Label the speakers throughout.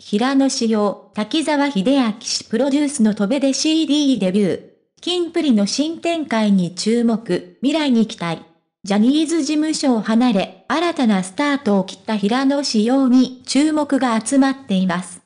Speaker 1: 平野紫耀、滝沢秀明氏プロデュースの戸部で CD デビュー。金プリの新展開に注目、未来に期待。ジャニーズ事務所を離れ、新たなスタートを切った平野紫耀に注目が集まっています。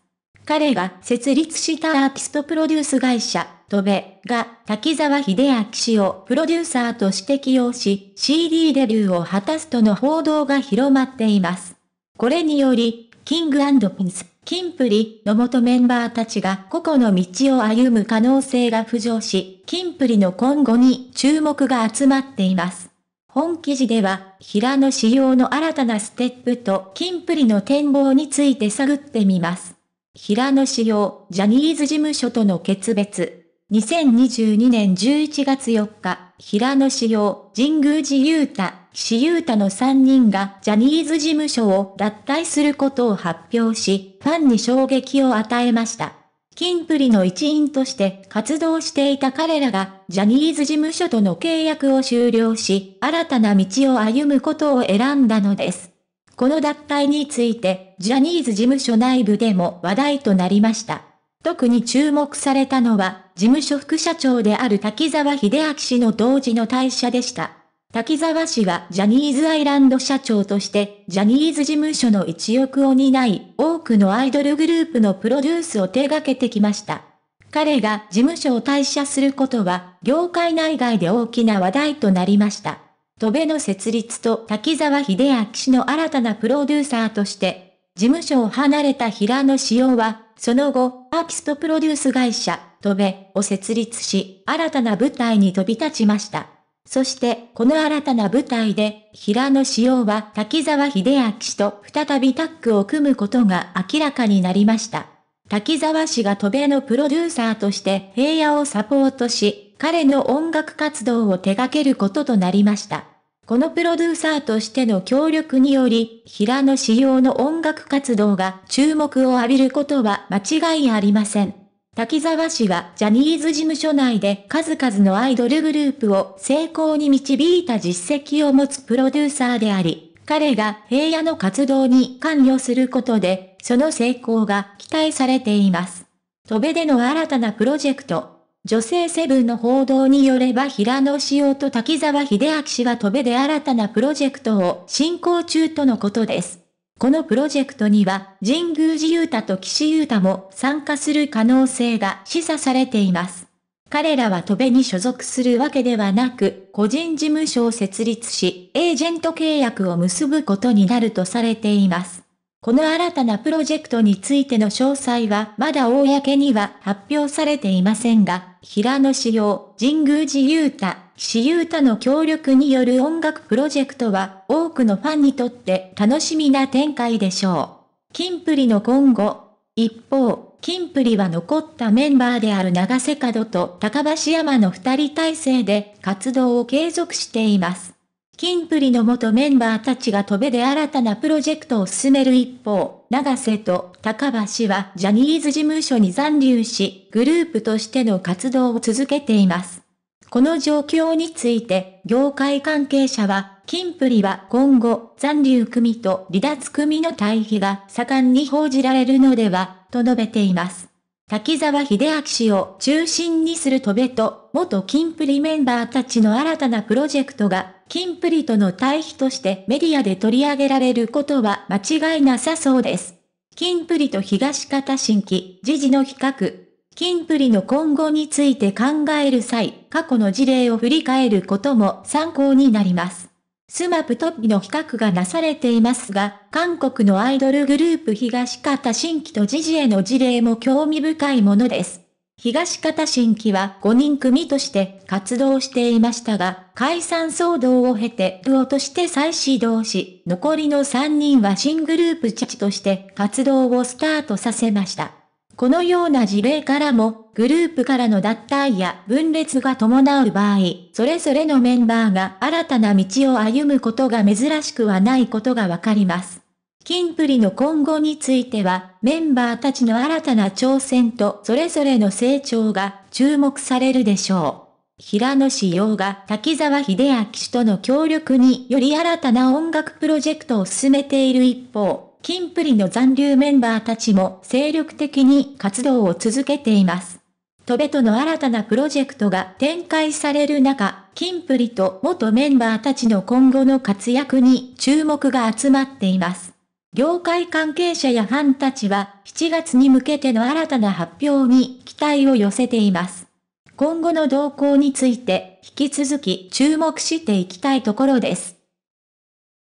Speaker 1: 彼が設立したアーティストプロデュース会社、戸部が滝沢秀明氏をプロデューサーとして起用し、CD デビューを果たすとの報道が広まっています。これにより、キングピンス、キンプリの元メンバーたちが個々の道を歩む可能性が浮上し、キンプリの今後に注目が集まっています。本記事では、平野仕様の新たなステップとキンプリの展望について探ってみます。平野仕様、ジャニーズ事務所との決別。2022年11月4日、平野仕様、神宮寺勇太、岸優太の3人がジャニーズ事務所を脱退することを発表し、ファンに衝撃を与えました。キンプリの一員として活動していた彼らが、ジャニーズ事務所との契約を終了し、新たな道を歩むことを選んだのです。この脱退について、ジャニーズ事務所内部でも話題となりました。特に注目されたのは、事務所副社長である滝沢秀明氏の同時の退社でした。滝沢氏はジャニーズアイランド社長として、ジャニーズ事務所の一翼を担い、多くのアイドルグループのプロデュースを手掛けてきました。彼が事務所を退社することは、業界内外で大きな話題となりました。戸部の設立と滝沢秀明氏の新たなプロデューサーとして、事務所を離れた平野紫耀は、その後、アーティストプロデュース会社、戸部を設立し、新たな舞台に飛び立ちました。そしてこの新たな舞台で平野紫耀は滝沢秀明氏と再びタッグを組むことが明らかになりました。滝沢氏が渡米のプロデューサーとして平野をサポートし、彼の音楽活動を手掛けることとなりました。このプロデューサーとしての協力により、平野紫耀の音楽活動が注目を浴びることは間違いありません。滝沢氏はジャニーズ事務所内で数々のアイドルグループを成功に導いた実績を持つプロデューサーであり、彼が平野の活動に関与することで、その成功が期待されています。戸部での新たなプロジェクト、女性セブンの報道によれば平野志耀と滝沢秀明氏は戸部で新たなプロジェクトを進行中とのことです。このプロジェクトには、神宮寺勇太と岸優太も参加する可能性が示唆されています。彼らは戸部に所属するわけではなく、個人事務所を設立し、エージェント契約を結ぶことになるとされています。この新たなプロジェクトについての詳細はまだ公には発表されていませんが、平野紫耀、神宮寺勇太、岸優太の協力による音楽プロジェクトは多くのファンにとって楽しみな展開でしょう。キンプリの今後。一方、キンプリは残ったメンバーである長瀬角と高橋山の二人体制で活動を継続しています。キンプリの元メンバーたちが飛べで新たなプロジェクトを進める一方、長瀬と高橋はジャニーズ事務所に残留し、グループとしての活動を続けています。この状況について、業界関係者は、キンプリは今後、残留組と離脱組の対比が盛んに報じられるのでは、と述べています。滝沢秀明氏を中心にする戸部と、元キンプリメンバーたちの新たなプロジェクトがキンプリとの対比としてメディアで取り上げられることは間違いなさそうです。キンプリと東方新規、時事の比較。キンプリの今後について考える際、過去の事例を振り返ることも参考になります。スマップトップの比較がなされていますが、韓国のアイドルグループ東方新規と時事への事例も興味深いものです。東方新規は5人組として活動していましたが、解散騒動を経て、ルオとして再始動し、残りの3人は新グループチチとして活動をスタートさせました。このような事例からも、グループからの脱退や分裂が伴う場合、それぞれのメンバーが新たな道を歩むことが珍しくはないことがわかります。キンプリの今後については、メンバーたちの新たな挑戦とそれぞれの成長が注目されるでしょう。平野志陽が滝沢秀明氏との協力により新たな音楽プロジェクトを進めている一方、キンプリの残留メンバーたちも精力的に活動を続けています。トベとの新たなプロジェクトが展開される中、キンプリと元メンバーたちの今後の活躍に注目が集まっています。業界関係者やファンたちは、7月に向けての新たな発表に期待を寄せています。今後の動向について、引き続き注目していきたいところです。